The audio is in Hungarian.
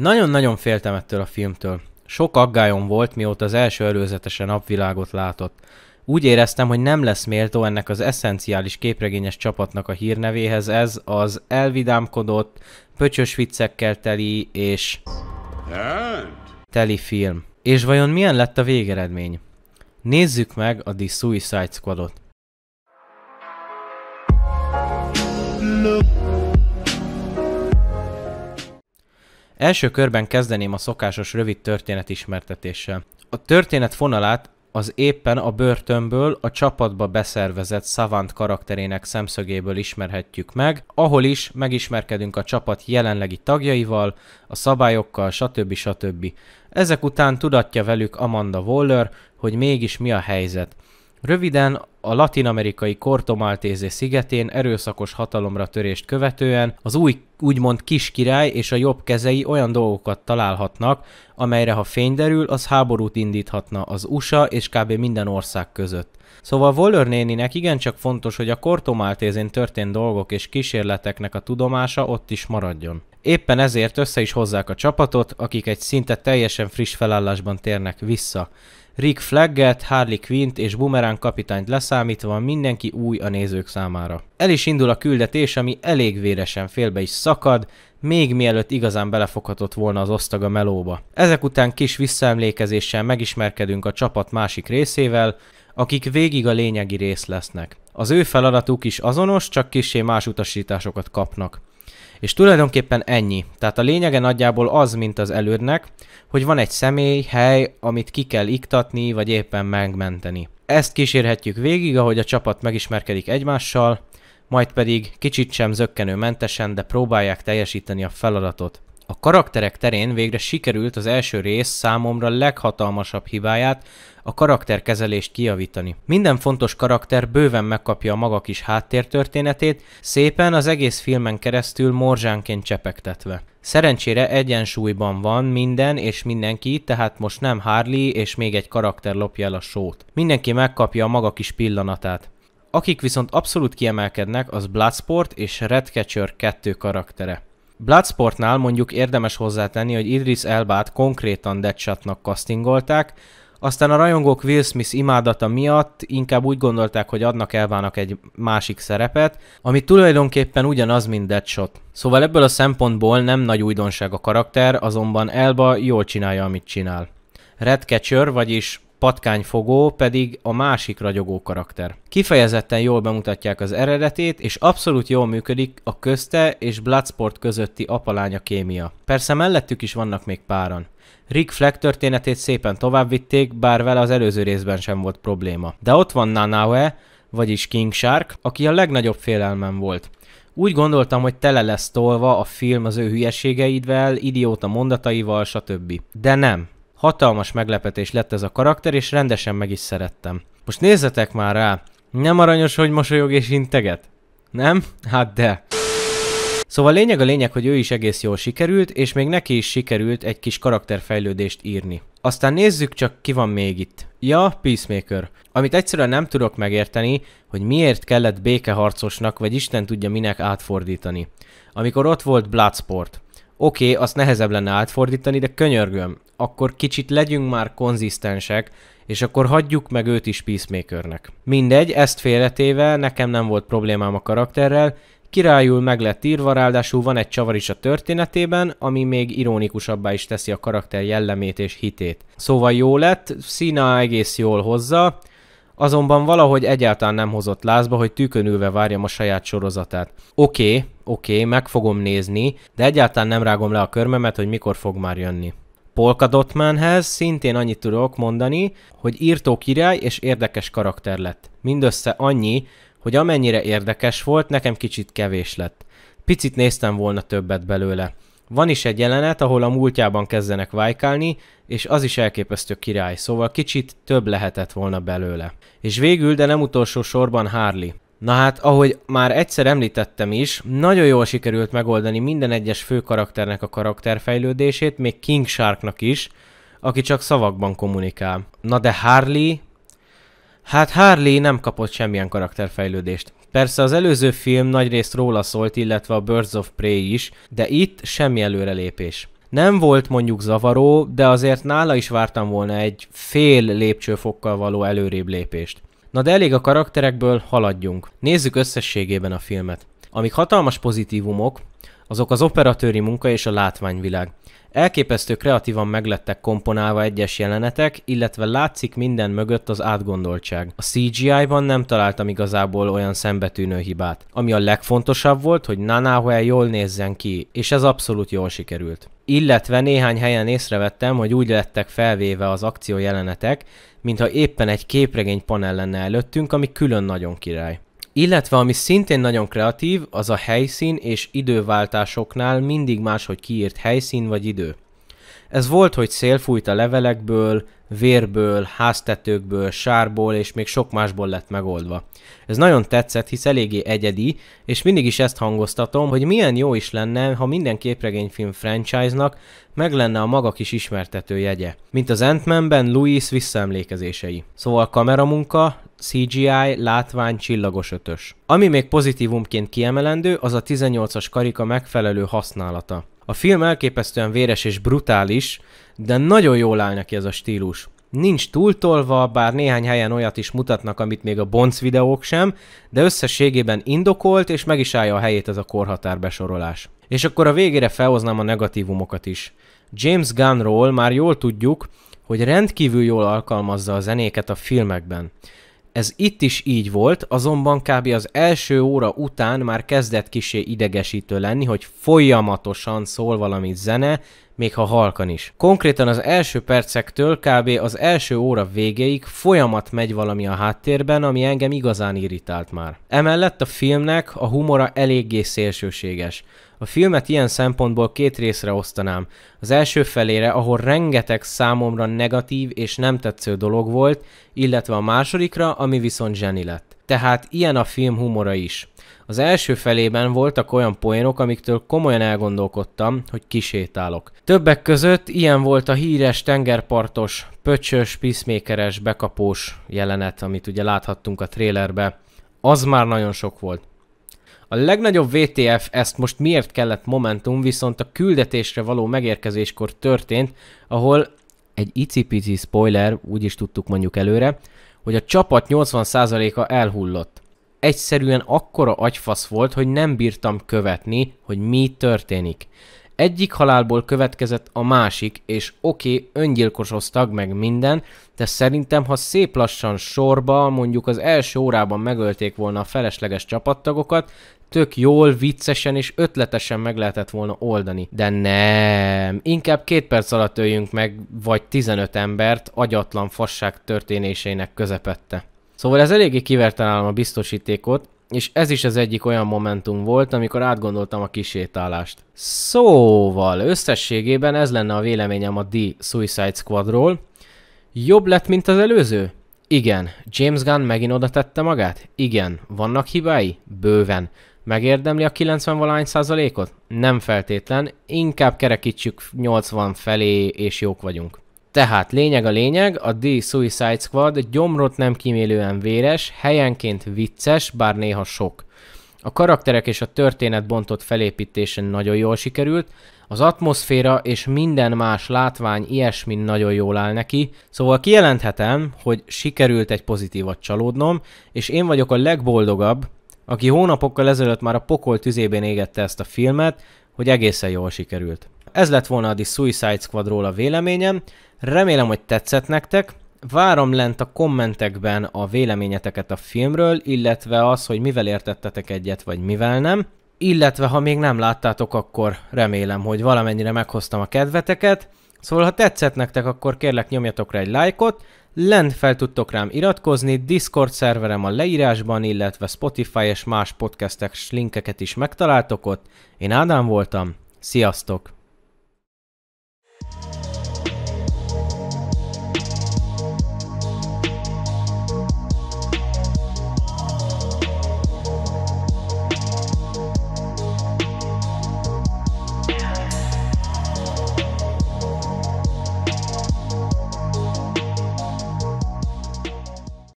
Nagyon-nagyon féltem ettől a filmtől. Sok aggályom volt, mióta az első előzetesen napvilágot látott. Úgy éreztem, hogy nem lesz méltó ennek az eszenciális képregényes csapatnak a hírnevéhez ez az elvidámkodott, pöcsös viccekkel teli és... Teli film. És vajon milyen lett a végeredmény? Nézzük meg a The Suicide Squadot. Look. Első körben kezdeném a szokásos rövid történet ismertetéssel. A történet fonalát az éppen a börtönből a csapatba beszervezett Savant karakterének szemszögéből ismerhetjük meg, ahol is megismerkedünk a csapat jelenlegi tagjaival, a szabályokkal, stb. stb. Ezek után tudatja velük Amanda Waller, hogy mégis mi a helyzet – Röviden a latin-amerikai Kortomaltézé szigetén erőszakos hatalomra törést követően az új úgymond kis király és a jobb kezei olyan dolgokat találhatnak, amelyre ha fény derül, az háborút indíthatna az USA és kb. minden ország között. Szóval Waller néninek igencsak fontos, hogy a Kortomáltézén történt dolgok és kísérleteknek a tudomása ott is maradjon. Éppen ezért össze is hozzák a csapatot, akik egy szinte teljesen friss felállásban térnek vissza. Rick Flagget, Harley Quint és Boomerang kapitányt leszámítva mindenki új a nézők számára. El is indul a küldetés, ami elég véresen félbe is szakad, még mielőtt igazán belefoghatott volna az osztag a melóba. Ezek után kis visszaemlékezéssel megismerkedünk a csapat másik részével, akik végig a lényegi rész lesznek. Az ő feladatuk is azonos, csak kisé más utasításokat kapnak. És tulajdonképpen ennyi. Tehát a lényege nagyjából az, mint az elődnek, hogy van egy személy, hely, amit ki kell iktatni, vagy éppen megmenteni. Ezt kísérhetjük végig, ahogy a csapat megismerkedik egymással, majd pedig kicsit sem zöggenőmentesen, de próbálják teljesíteni a feladatot. A karakterek terén végre sikerült az első rész számomra leghatalmasabb hibáját, a karakterkezelést kijavítani. Minden fontos karakter bőven megkapja a maga kis háttértörténetét, szépen az egész filmen keresztül morzsánként csepegtetve. Szerencsére egyensúlyban van minden és mindenki, tehát most nem Harley és még egy karakter lopja el a sót. Mindenki megkapja a maga kis pillanatát. Akik viszont abszolút kiemelkednek, az Bloodsport és Redcatcher 2 karaktere. Bloodsportnál mondjuk érdemes hozzátenni, hogy Idris Elbát konkrétan Deadshotnak castingolták, aztán a rajongók Will Smith imádata miatt inkább úgy gondolták, hogy adnak Elvának egy másik szerepet, ami tulajdonképpen ugyanaz, mint Deadshot. Szóval ebből a szempontból nem nagy újdonság a karakter, azonban Elba jól csinálja, amit csinál. Red Catcher, vagyis patkányfogó pedig a másik ragyogó karakter. Kifejezetten jól bemutatják az eredetét, és abszolút jól működik a közte és Bloodsport közötti apalánya kémia. Persze mellettük is vannak még páran. Rick Flag történetét szépen továbbvitték, bár vele az előző részben sem volt probléma. De ott van Nanaue, vagyis King Shark, aki a legnagyobb félelmem volt. Úgy gondoltam, hogy tele lesz tolva a film az ő hülyeségeidvel, idióta mondataival, stb. De nem. Hatalmas meglepetés lett ez a karakter, és rendesen meg is szerettem. Most nézzetek már rá! Nem aranyos, hogy mosolyog és integet? Nem? Hát de! Szóval lényeg a lényeg, hogy ő is egész jól sikerült, és még neki is sikerült egy kis karakterfejlődést írni. Aztán nézzük csak ki van még itt. Ja, Peacemaker. Amit egyszerűen nem tudok megérteni, hogy miért kellett békeharcosnak, vagy Isten tudja minek átfordítani. Amikor ott volt Bloodsport. Oké, okay, azt nehezebb lenne átfordítani, de könyörgöm akkor kicsit legyünk már konzisztensek, és akkor hagyjuk meg őt is Peacemakernek. Mindegy, ezt félretéve nekem nem volt problémám a karakterrel, királyul meg lett írva, ráadásul van egy csavar is a történetében, ami még ironikusabbá is teszi a karakter jellemét és hitét. Szóval jó lett, Szína egész jól hozza, azonban valahogy egyáltalán nem hozott lázba, hogy tükönülve várjam a saját sorozatát. Oké, okay, oké, okay, meg fogom nézni, de egyáltalán nem rágom le a körmemet, hogy mikor fog már jönni. Polka Dotmanhez szintén annyit tudok mondani, hogy írtó király és érdekes karakter lett. Mindössze annyi, hogy amennyire érdekes volt, nekem kicsit kevés lett. Picit néztem volna többet belőle. Van is egy jelenet, ahol a múltjában kezdenek vájkálni, és az is elképesztő király, szóval kicsit több lehetett volna belőle. És végül, de nem utolsó sorban Harley. Na hát, ahogy már egyszer említettem is, nagyon jól sikerült megoldani minden egyes fő karakternek a karakterfejlődését, még King Sharknak is, aki csak szavakban kommunikál. Na de Harley... Hát Harley nem kapott semmilyen karakterfejlődést. Persze az előző film nagyrészt róla szólt, illetve a Birds of Prey is, de itt semmi előrelépés. Nem volt mondjuk zavaró, de azért nála is vártam volna egy fél lépcsőfokkal való előrébb lépést. Na de elég a karakterekből, haladjunk. Nézzük összességében a filmet. Amik hatalmas pozitívumok, azok az operatőri munka és a látványvilág. Elképesztő kreatívan meglettek komponálva egyes jelenetek, illetve látszik minden mögött az átgondoltság. A CGI-ban nem találtam igazából olyan szembetűnő hibát. Ami a legfontosabb volt, hogy Nanahoe jól nézzen ki, és ez abszolút jól sikerült. Illetve néhány helyen észrevettem, hogy úgy lettek felvéve az akció jelenetek, mintha éppen egy képregény panel lenne előttünk, ami külön nagyon király. Illetve ami szintén nagyon kreatív, az a helyszín és időváltásoknál mindig máshogy kiírt helyszín vagy idő. Ez volt, hogy szél fújt a levelekből, vérből, háztetőkből, sárból és még sok másból lett megoldva. Ez nagyon tetszett, hisz eléggé egyedi, és mindig is ezt hangoztatom, hogy milyen jó is lenne, ha minden képregényfilm franchise-nak meg lenne a maga kis ismertető jegye, mint az ant ben Louis visszaemlékezései. Szóval kameramunka, CGI, látvány, csillagos ötös. Ami még pozitívumként kiemelendő, az a 18-as karika megfelelő használata. A film elképesztően véres és brutális, de nagyon jól áll neki ez a stílus. Nincs túltolva, bár néhány helyen olyat is mutatnak, amit még a Bonc videók sem, de összességében indokolt, és meg is állja a helyét ez a korhatár besorolás. És akkor a végére felhoznám a negatívumokat is. James Gunnról már jól tudjuk, hogy rendkívül jól alkalmazza a zenéket a filmekben. Ez itt is így volt, azonban kb. az első óra után már kezdett kisé idegesítő lenni, hogy folyamatosan szól valami zene, még ha halkan is. Konkrétan az első percektől kb. az első óra végéig folyamat megy valami a háttérben, ami engem igazán irritált már. Emellett a filmnek a humora eléggé szélsőséges. A filmet ilyen szempontból két részre osztanám. Az első felére, ahol rengeteg számomra negatív és nem tetsző dolog volt, illetve a másodikra, ami viszont zseni lett tehát ilyen a film humora is. Az első felében voltak olyan poénok, amiktől komolyan elgondolkodtam, hogy kisétálok. Többek között ilyen volt a híres tengerpartos, pöcsös, piszmékeres, bekapós jelenet, amit ugye láthattunk a trélerbe. Az már nagyon sok volt. A legnagyobb VTF ezt most miért kellett Momentum, viszont a küldetésre való megérkezéskor történt, ahol egy icipici spoiler, úgy is tudtuk mondjuk előre, hogy a csapat 80%-a elhullott. Egyszerűen akkora agyfasz volt, hogy nem bírtam követni, hogy mi történik. Egyik halálból következett a másik, és oké, okay, öngyilkosoztak meg minden, de szerintem, ha szép lassan sorba, mondjuk az első órában megölték volna a felesleges csapattagokat, tök jól, viccesen és ötletesen meg lehetett volna oldani. De nem, inkább két perc alatt öljünk meg, vagy 15 embert agyatlan fasság történéseinek közepette. Szóval ez eléggé kiverte a biztosítékot, és ez is az egyik olyan momentum volt, amikor átgondoltam a kisétálást. Szóval, összességében ez lenne a véleményem a D Suicide Squadról. Jobb lett, mint az előző? Igen. James Gunn megint oda tette magát? Igen. Vannak hibái? Bőven. Megérdemli a 90 valány százalékot? Nem feltétlen, inkább kerekítsük 80 felé és jók vagyunk. Tehát lényeg a lényeg, a The Suicide Squad gyomrot nem kímélően véres, helyenként vicces, bár néha sok. A karakterek és a történet bontott felépítése nagyon jól sikerült, az atmoszféra és minden más látvány ilyesmi nagyon jól áll neki, szóval kijelenthetem, hogy sikerült egy pozitívat csalódnom, és én vagyok a legboldogabb, aki hónapokkal ezelőtt már a pokol tüzében égette ezt a filmet, hogy egészen jól sikerült. Ez lett volna a The Suicide squad a véleményem, remélem, hogy tetszett nektek, várom lent a kommentekben a véleményeteket a filmről, illetve az, hogy mivel értettetek egyet, vagy mivel nem, illetve ha még nem láttátok, akkor remélem, hogy valamennyire meghoztam a kedveteket, szóval ha tetszett nektek, akkor kérlek nyomjatok rá egy lájkot, like Lent fel tudtok rám iratkozni, Discord szerverem a leírásban, illetve Spotify és más podcastek linkeket is megtaláltok ott. Én Ádám voltam, sziasztok!